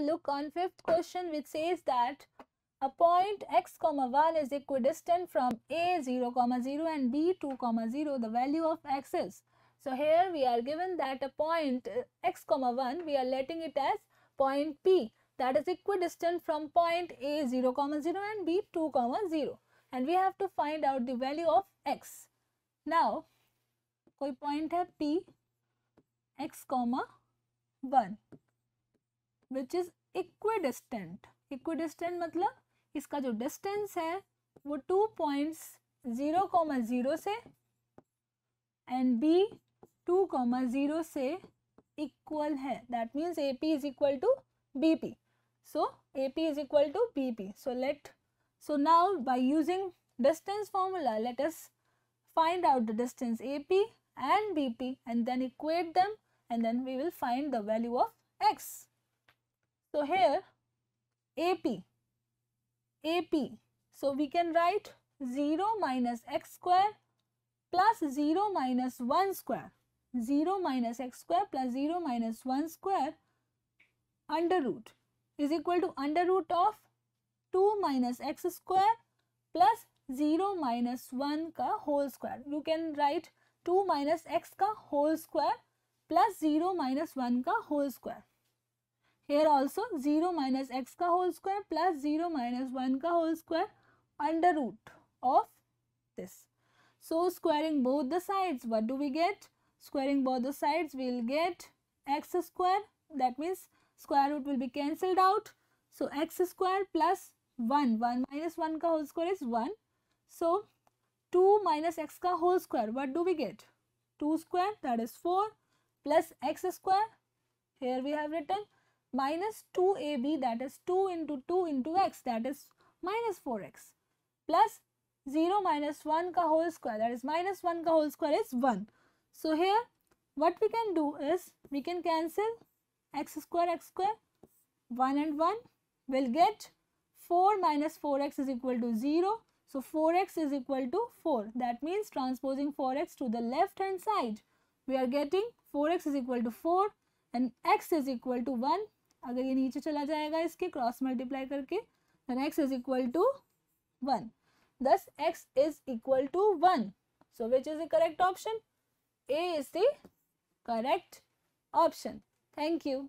look on fifth question which says that a point x comma 1 is equidistant from a 0 comma 0 and b 2 comma 0 the value of x is. So here we are given that a point uh, x comma 1 we are letting it as point p that is equidistant from point a 0 comma 0 and b 2 comma 0 and we have to find out the value of x. Now कोई point है p x comma 1 which is equidistant equidistant distant मतलब इसका जो distance है वो two points zero comma zero से and B two comma zero से equal है that means A P is equal to B P so A P is equal to B P so let so now by using distance formula let's find out the distance A P and B P and then equate them and then we will find the value of x So, here AP, AP. So, we can write 0 minus x square plus 0 minus 1 square. 0 minus x square plus 0 minus 1 square under root is equal to under root of 2 minus x square plus 0 minus 1 ka whole square. You can write 2 minus x ka whole square plus 0 minus 1 ka whole square. Here also zero minus x का whole square plus zero minus one का whole square under root of this so squaring both the sides what do we get squaring both the sides we'll get x square that means square root will be cancelled out so x square plus one one minus one का whole square is one so two minus x का whole square what do we get two square that is four plus x square here we have return minus 2ab that is 2 into 2 into x that is minus 4x plus 0 minus 1 ka whole square that is minus 1 ka whole square is 1. So, here what we can do is we can cancel x square x square 1 and 1 will get 4 minus 4x is equal to 0. So, 4x is equal to 4 that means transposing 4x to the left hand side we are getting 4x is equal to 4 and x is equal to 1 अगर ये नीचे चला जाएगा इसके cross multiply करके then x is equal to one thus x is equal to one so which is the correct option A is the correct option thank you